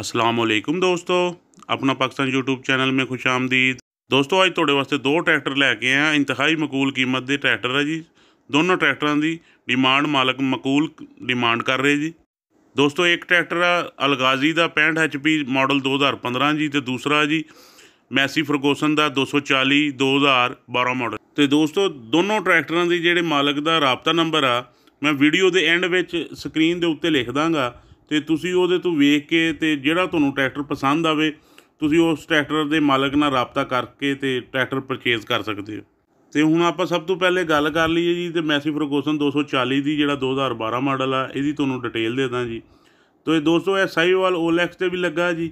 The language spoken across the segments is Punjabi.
ਅਸਲਾਮ ਅਸਲਾਮੁਅਲੈਕੁਮ ਦੋਸਤੋ ਆਪਣਾ ਪਾਕਿਸਤਾਨ YouTube ਚੈਨਲ ਮੇ ਖੁਸ਼ ਆਮਦੀਦ ਦੋਸਤੋ ਅੱਜ ਤੁਹਾਡੇ ਵਾਸਤੇ ਦੋ ਟਰੈਕਟਰ ਲੈ ਕੇ ਆਇਆ ਇੰਤਹਾਈ ਮਕੂਲ ਕੀਮਤ ਦੇ ਟਰੈਕਟਰ ਹੈ ਜੀ ਦੋਨੋਂ ਟਰੈਕਟਰਾਂ ਦੀ ਡਿਮਾਂਡ ਮਾਲਕ ਮਕੂਲ ਡਿਮਾਂਡ ਕਰ ਰਹੇ ਜੀ ਦੋਸਤੋ ਇੱਕ ਟਰੈਕਟਰ ਆ ਅਲਗਾਜ਼ੀ ਦਾ 65 HP ਮਾਡਲ 2015 ਜੀ ਤੇ ਦੂਸਰਾ ਜੀ ਮੈਸੀ ਫਰਗੋਸਨ ਦਾ 240 2012 ਮਾਡਲ ਤੇ ਦੋਸਤੋ ਦੋਨੋਂ ਟਰੈਕਟਰਾਂ ਦੀ ਜਿਹੜੇ ਮਾਲਕ ਦਾ ਰਾਬਤਾ ਨੰਬਰ ਆ ਮੈਂ ਵੀਡੀਓ ਦੇ ਐਂਡ ਵਿੱਚ ਸਕਰੀਨ ਦੇ ਉੱਤੇ ਲਿਖ ਦਾਂਗਾ ਤੇ ਤੁਸੀਂ ਉਹਦੇ ਤੋਂ ਵੇਖ ਕੇ ਤੇ ਜਿਹੜਾ ਤੁਹਾਨੂੰ ਟਰੈਕਟਰ ਪਸੰਦ ਆਵੇ ਤੁਸੀਂ ਉਸ ਟਰੈਕਟਰ ਦੇ ਮਾਲਕ ਨਾਲ ਰਾਬਤਾ ਕਰਕੇ ਤੇ ਟਰੈਕਟਰ ਪਰਚੇਜ਼ ਕਰ ਸਕਦੇ ਹੋ ਤੇ ਹੁਣ ਆਪਾਂ ਸਭ ਤੋਂ ਪਹਿਲੇ ਗੱਲ ਕਰ ਲਈਏ ਜੀ ਤੇ ਮੈਸੀ ਫਰਗੋਸਨ 240 ਦੀ ਜਿਹੜਾ 2012 ਮਾਡਲ ਆ ਇਹਦੀ ਤੁਹਾਨੂੰ ਡਿਟੇਲ ਦੇ ਦਾਂ ਜੀ ਤੋ ਇਹ ਦੋਸਤੋ ਇਹ ਸਾਈਵਾਲ OLX ਤੇ ਵੀ ਲੱਗਾ ਜੀ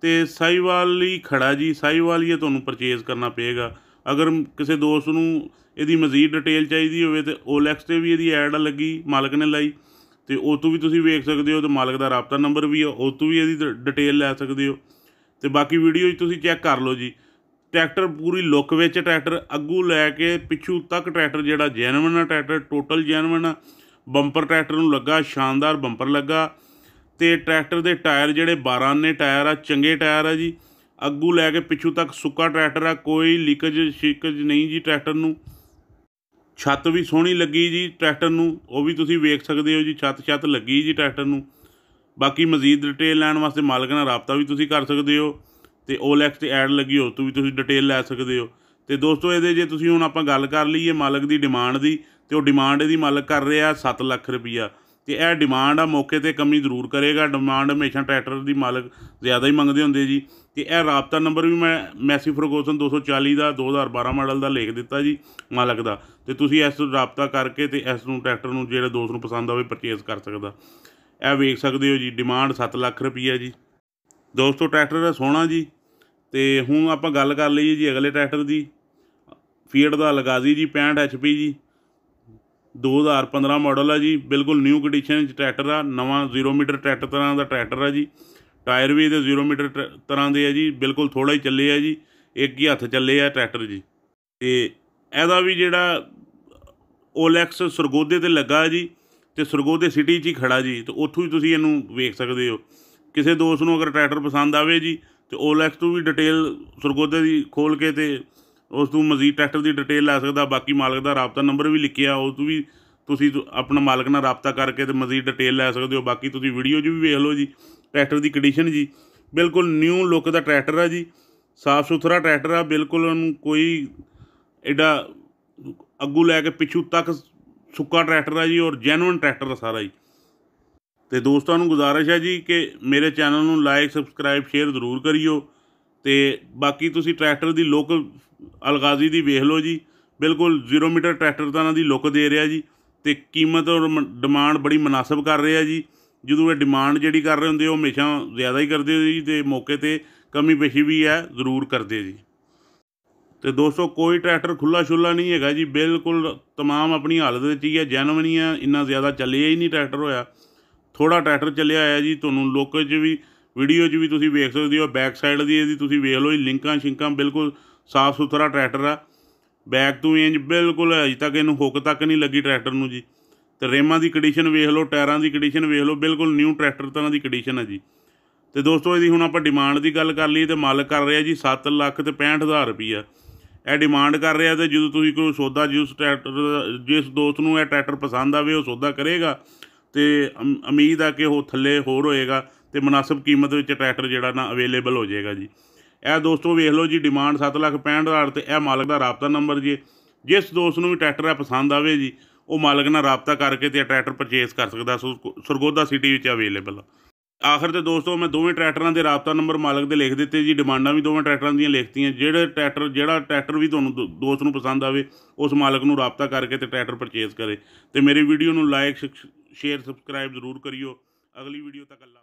ਤੇ ਸਾਈਵਾਲ ਲਈ ਖੜਾ ਜੀ ਸਾਈਵਾਲ ਹੀ ਤੁਹਾਨੂੰ ਪਰਚੇਜ਼ ਕਰਨਾ ਪਏਗਾ ਅਗਰ ਕਿਸੇ ਦੋਸਤ ਨੂੰ ਇਹਦੀ ਮਜ਼ੀਦ ਡਿਟੇਲ ਚਾਹੀਦੀ ਹੋਵੇ ਤੇ OLX ਤੇ ਵੀ ਇਹਦੀ ਐਡ ਲੱਗੀ ਮਾਲਕ ਨੇ ਲਾਈ ਤੇ ਉਹ ਤੋਂ ਵੀ ਤੁਸੀਂ ਵੇਖ ਸਕਦੇ ਹੋ ਤੇ ਮਾਲਕ ਦਾ ਰਾਪਤਾ ਨੰਬਰ ਵੀ ਆ ਉਹ ਤੋਂ ਵੀ ਇਹਦੀ ਡਿਟੇਲ ਲੈ ਸਕਦੇ ਹੋ ਤੇ ਬਾਕੀ ਵੀਡੀਓ ਤੁਸੀਂ ਚੈੱਕ ਕਰ ਲਓ ਜੀ ਟਰੈਕਟਰ ਪੂਰੀ ਲੁੱਕ ਵਿੱਚ ਟਰੈਕਟਰ ਅੱਗੂ ਲੈ ਕੇ ਪਿੱਛੂ ਤੱਕ ਟਰੈਕਟਰ ਜਿਹੜਾ ਜੈਨੂਇਨ ਆ ਟਰੈਕਟਰ ਟੋਟਲ ਜੈਨੂਇਨ ਆ ਬੰਪਰ ਟਰੈਕਟਰ ਨੂੰ ਲੱਗਾ ਸ਼ਾਨਦਾਰ ਬੰਪਰ ਲੱਗਾ ਤੇ ਟਰੈਕਟਰ ਦੇ ਟਾਇਰ ਜਿਹੜੇ 12 ਨੇ ਟਾਇਰ ਆ ਚੰਗੇ ਟਾਇਰ ਆ ਜੀ ਅੱਗੂ ਲੈ ਕੇ ਪਿੱਛੂ ਤੱਕ ਸੁੱਕਾ ਟਰੈਕਟਰ ਆ ਕੋਈ ਲੀਕੇਜ ਸ਼ੀਕੇਜ ਨਹੀਂ ਜੀ ਟਰੈਕਟਰ ਨੂੰ ਛੱਤ ਵੀ ਸੋਹਣੀ ਲੱਗੀ ਜੀ ਟਰੈਕਟਰ ਨੂੰ ਉਹ ਵੀ ਤੁਸੀਂ ਵੇਖ ਸਕਦੇ ਹੋ ਜੀ ਛੱਤ ਛੱਤ ਲੱਗੀ ਜੀ ਟਰੈਕਟਰ ਨੂੰ ਬਾਕੀ ਮਜ਼ੀਦ ਡਿਟੇਲ ਲੈਣ ਵਾਸਤੇ ਮਾਲਕ ਨਾਲ ਰਾਬਤਾ ਵੀ ਤੁਸੀਂ ਕਰ ਸਕਦੇ ਹੋ ਤੇ OLX ਤੇ ਐਡ ਲੱਗੀ ਹੋ ਤੂੰ ਵੀ ਤੁਸੀਂ ਡਿਟੇਲ ਲੈ ਸਕਦੇ ਹੋ ਤੇ ਦੋਸਤੋ ਇਹਦੇ ਜੇ ਤੁਸੀਂ ਹੁਣ ਆਪਾਂ ਗੱਲ ਕਰ ਲਈਏ ਮਾਲਕ ਦੀ ਡਿਮਾਂਡ ਦੀ ਤੇ ਉਹ ਡਿਮਾਂਡ ਇਹਦੀ ਮਾਲਕ ਕਰ ਰਿਹਾ 7 ਲੱਖ ਰੁਪਈਆ ਤੇ ਇਹ ਡਿਮਾਂਡ ਆ ਮੌਕੇ 'ਤੇ ਕਮੀ ਜ਼ਰੂਰ ਕਰੇਗਾ ਡਿਮਾਂਡ ਹਮੇਸ਼ਾ ਟਰੈਕਟਰ ਦੀ ਮਾਲਕ ਜ਼ਿਆਦਾ ਹੀ ਮੰਗਦੇ ਹੁੰਦੇ ਜੀ ਤੇ ਇਹ ਰਾਬਤਾ ਨੰਬਰ ਵੀ ਮੈਂ ਮੈਸੀ ਫਰਗੋਸਨ 240 ਦਾ 2012 ਮਾਡਲ ਦਾ ਲਿਖ ਦਿੱਤਾ ਜੀ ਮਾਲਕ ਦਾ ਤੇ ਤੁਸੀਂ ਇਸ ਤੋਂ ਰਾਬਤਾ ਕਰਕੇ ਤੇ ਇਸ ਨੂੰ ਟਰੈਕਟਰ ਨੂੰ ਜਿਹੜੇ ਦੋਸਤ ਨੂੰ ਪਸੰਦ ਆਵੇ ਪਰਚੇਸ ਕਰ ਸਕਦਾ ਇਹ ਵੇਖ ਸਕਦੇ ਹੋ ਜੀ ਡਿਮਾਂਡ 7 ਲੱਖ ਰੁਪਈਆ ਜੀ ਦੋਸਤੋ ਟਰੈਕਟਰ ਦਾ ਸੋਹਣਾ ਜੀ ਤੇ ਹੁਣ ਆਪਾਂ ਗੱਲ ਕਰ ਲਈਏ ਜੀ ਅਗਲੇ ਟਰੈਕਟਰ ਦੀ ਫੀਡ ਦਾ ਲਗਾਜ਼ੀ ਜੀ 65 ਐਚਪੀ ਜੀ 2015 ਮਾਡਲ ਆ ਜੀ ਬਿਲਕੁਲ ਨਿਊ ਕੰਡੀਸ਼ਨ ਚ ਟਰੈਕਟਰ ਆ ਨਵਾਂ 0 ਮੀਟਰ ਟਰੈਕਟਰ ਤਰ੍ਹਾਂ ਦਾ ਟਰੈਕਟਰ ਆ ਜੀ ਟਾਇਰ ਵੀ ਇਹਦੇ 0 ਮੀਟਰ ਤਰ੍ਹਾਂ ਦੇ ਆ ਜੀ ਬਿਲਕੁਲ ਥੋੜਾ ਹੀ ਚੱਲੇ ਆ ਜੀ ਇੱਕ ਹੀ ਹੱਥ ਚੱਲੇ ਆ ਟਰੈਕਟਰ ਜੀ ਤੇ ਇਹਦਾ ਵੀ ਜਿਹੜਾ ਓਲੈਕਸ ਸਰਗੋਦੇ ਤੇ ਲੱਗਾ ਜੀ ਤੇ ਸਰਗੋਦੇ ਸਿਟੀ 'ਚ ਹੀ ਖੜਾ ਜੀ ਤੇ ਉੱਥੋਂ ਹੀ ਤੁਸੀਂ ਇਹਨੂੰ ਵੇਖ ਸਕਦੇ ਹੋ ਕਿਸੇ ਦੋਸਤ ਨੂੰ ਅਗਰ ਟਰੈਕਟਰ ਪਸੰਦ ਆਵੇ ਜੀ ਤੇ ਓਲੈਕਸ ਤੋਂ ਵੀ ਡਿਟੇਲ ਸਰਗੋਦੇ ਦੀ ਖੋਲ ਕੇ ਤੇ ਉਸ ਤੋਂ ਮਜ਼ੀਦ ਟਰੈਕਟਰ ਦੀ ਡਿਟੇਲ ਲੈ ਸਕਦਾ ਬਾਕੀ ਮਾਲਕ ਦਾ ਰਾਬਤਾ ਨੰਬਰ ਵੀ ਲਿਖਿਆ ਉਹ ਤੋਂ ਵੀ ਤੁਸੀਂ ਆਪਣਾ ਮਾਲਕ ਨਾਲ ਰਾਬਤਾ ਕਰਕੇ ਤੇ ਮਜ਼ੀਦ ਡਿਟੇਲ ਲੈ ਸਕਦੇ ਹੋ ਬਾਕੀ ਤੁਸੀਂ ਵੀਡੀਓ 'ਚ ਵੀ ਵੇਖ ਲਓ ਜੀ ਟਰੈਕਟਰ ਦੀ ਕੰਡੀਸ਼ਨ ਜੀ ਬਿਲਕੁਲ ਨਿਊ ਲੁੱਕ ਦਾ ਟਰੈਕਟਰ ਆ ਜੀ ਸਾਫ ਸੁਥਰਾ ਟਰੈਕਟਰ ਆ ਬਿਲਕੁਲ ਉਹਨੂੰ ਕੋਈ ਐਡਾ ਅੱਗੂ ਲੈ ਕੇ ਪਿੱਛੂ ਤੱਕ ਸੁੱਕਾ ਟਰੈਕਟਰ ਆ ਜੀ ਔਰ ਜੈਨੂਇਨ ਟਰੈਕਟਰ ਆ ਸਾਰਾ ਜੀ ਤੇ ਦੋਸਤਾਂ ਨੂੰ ਗੁਜ਼ਾਰਿਸ਼ ਹੈ ਜੀ ਕਿ ਮੇਰੇ ਚੈਨਲ ਨੂੰ ਲਾਈਕ ਸਬਸਕ੍ਰਾਈਬ ਸ਼ੇਅਰ ਜ਼ਰੂਰ ਕਰਿਓ ਤੇ ਬਾਕੀ ਤੁਸੀਂ ਟਰੈਕਟਰ ਦੀ ਲੁੱਕ ਅਲਗਾਜ਼ੀ ਦੀ ਵੇਖ ਲਓ ਜੀ ਬਿਲਕੁਲ 0 ਮੀਟਰ ਟਰੈਕਟਰ ਤਾਂ ਇਹਨਾਂ ਦੀ ਲੁੱਕ ਦੇ ਰਿਹਾ ਜੀ ਤੇ ਕੀਮਤ ਔਰ ਡਿਮਾਂਡ ਬੜੀ ਮناسب ਕਰ ਰਿਹਾ ਜੀ ਜਦੋਂ ਇਹ ਡਿਮਾਂਡ ਜਿਹੜੀ ਕਰ ਰਹੇ ਹੁੰਦੇ ਉਹ ਹਮੇਸ਼ਾ ਜ਼ਿਆਦਾ ਹੀ ਕਰਦੇ ਜੀ ਤੇ ਮੌਕੇ ਤੇ ਕਮੀ ਪੇਸ਼ੀ ਵੀ ਹੈ ਜ਼ਰੂਰ ਕਰਦੇ ਜੀ ਤੇ ਦੋਸਤੋ ਕੋਈ ਟਰੈਕਟਰ ਖੁੱਲਾ ਛੁੱਲਾ ਨਹੀਂ ਹੈਗਾ ਜੀ ਬਿਲਕੁਲ तमाम ਆਪਣੀ ਹਾਲਤ ਵਿੱਚ ਹੀ ਹੈ ਜੈਨੂਇਨ ਹੀ ਹੈ ਇੰਨਾ ਜ਼ਿਆਦਾ ਚੱਲਿਆ ਹੀ ਨਹੀਂ ਟਰੈਕਟਰ ਹੋਇਆ ਥੋੜਾ ਟਰੈਕਟਰ ਚੱਲਿਆ ਆਇਆ ਜੀ ਤੁਹਾਨੂੰ ਲੋਕਲ 'ਚ ਵੀ ਵੀਡੀਓ 'ਚ ਵੀ ਤੁਸੀਂ ਵੇਖ ਸਕਦੇ ਹੋ ਬੈਕ ਸਾਈਡ ਦੀ ਇਹਦੀ ਤੁਸੀਂ ਵੇਖ ਲਓ ਲਿੰਕਾਂ ਸ਼ਿੰਕਾਂ ਬਿਲਕੁਲ ਸਾਫ ਸੁਥਰਾ ਟਰੈਕਟਰ ਆ ਬੈਕ ਤੋਂ ਇੰਜ ਬਿਲਕੁਲ ਅਜੇ ਤੱਕ ਇਹਨੂੰ ਹੁੱਕ ਤੱਕ ਨਹੀਂ ਲੱਗੀ ਟਰੈਕਟਰ ਨੂੰ ਜੀ ਤੇ ਰੇਮਾਂ ਦੀ ਕੰਡੀਸ਼ਨ ਵੇਖ ਲਓ ਟਾਇਰਾਂ ਦੀ ਕੰਡੀਸ਼ਨ ਵੇਖ ਲਓ ਬਿਲਕੁਲ ਨਿਊ ਟਰੈਕਟਰ ਤਰ੍ਹਾਂ ਦੀ ਕੰਡੀਸ਼ਨ ਹੈ ਜੀ ਤੇ ਦੋਸਤੋ ਇਹਦੀ ਹੁਣ ਆਪਾਂ ਡਿਮਾਂਡ ਦੀ ਗੱਲ ਕਰ ਲਈ ਤੇ ਮਾਲਕ ਕਰ ਰਿਹਾ ਜੀ 7 ਲੱਖ ਤੇ 65000 ਰੁਪਈਆ ਇਹ ਡਿਮਾਂਡ ਕਰ ਰਿਹਾ ਤੇ ਜਦੋਂ ਤੁਸੀਂ ਕੋਈ ਸੌਦਾ ਜਿਸ ਟਰੈਕਟਰ ਜਿਸ ਦੋਸਤ ਨੂੰ ਇਹ ਟਰੈਕਟਰ ਪਸੰਦ ਆਵੇ ਉਹ ਸੌਦਾ ਕਰੇਗਾ ਤੇ ਉਮੀਦ ਆ ਕਿ ਉਹ ਥੱਲੇ ਹੋਰ ਹੋਏਗਾ ਤੇ ਮناسب ਕੀਮਤ ਵਿੱਚ ਟਰੈਕਟਰ ਜਿਹੜਾ ਨਾ ਅਵੇਲੇਬਲ ਹੋ ਜਾਏਗਾ ਜੀ ਇਹ ਦੋਸਤੋ ਵੇਖ ਲਓ ਜੀ ਡਿਮਾਂਡ 7,65,000 ਤੇ ਇਹ ਮਾਲਕ ਦਾ ਰਾਪਤਾ ਨੰਬਰ ਜੀ ਜਿਸ ਦੋਸਤ ਨੂੰ ਵੀ ਟਰੈਕਟਰ ਆ ਪਸੰਦ ਆਵੇ ਜੀ ਉਹ ਮਾਲਕ ਨਾਲ ਰਾਪਤਾ ਕਰਕੇ ਤੇ ਟਰੈਕਟਰ ਪਰਚੇਸ ਕਰ ਸਕਦਾ ਸਰਗੋਦਾ ਸਿਟੀ ਵਿੱਚ ਅਵੇਲੇਬਲ ਆਖਰ ਤੇ ਦੋਸਤੋ ਮੈਂ ਦੋਵੇਂ ਟਰੈਕਟਰਾਂ ਦੇ ਰਾਪਤਾ ਨੰਬਰ ਮਾਲਕ ਦੇ ਲਿਖ ਦਿੱਤੇ ਜੀ ਡਿਮਾਂਡਾਂ ਵੀ ਦੋਵੇਂ ਟਰੈਕਟਰਾਂ ਦੀਆਂ ਲਿਖਤੀਆਂ ਜਿਹੜੇ ਟਰੈਕਟਰ ਜਿਹੜਾ ਟਰੈਕਟਰ ਵੀ ਤੁਹਾਨੂੰ ਦੋਸਤ ਨੂੰ ਪਸੰਦ ਆਵੇ ਉਸ ਮਾਲਕ ਨੂੰ ਰਾਪਤਾ ਕਰਕੇ ਤੇ ਟਰੈਕਟਰ ਪਰਚੇਸ ਕਰੇ ਤੇ ਮੇਰੀ ਵੀਡੀਓ ਨੂੰ ਲਾਈਕ ਸ਼ੇਅਰ ਸਬਸਕ੍ਰਾਈਬ ਜ਼ਰੂਰ ਕਰਿਓ ਅਗਲੀ ਵੀਡੀਓ ਤੱਕ ਅੱਲਾ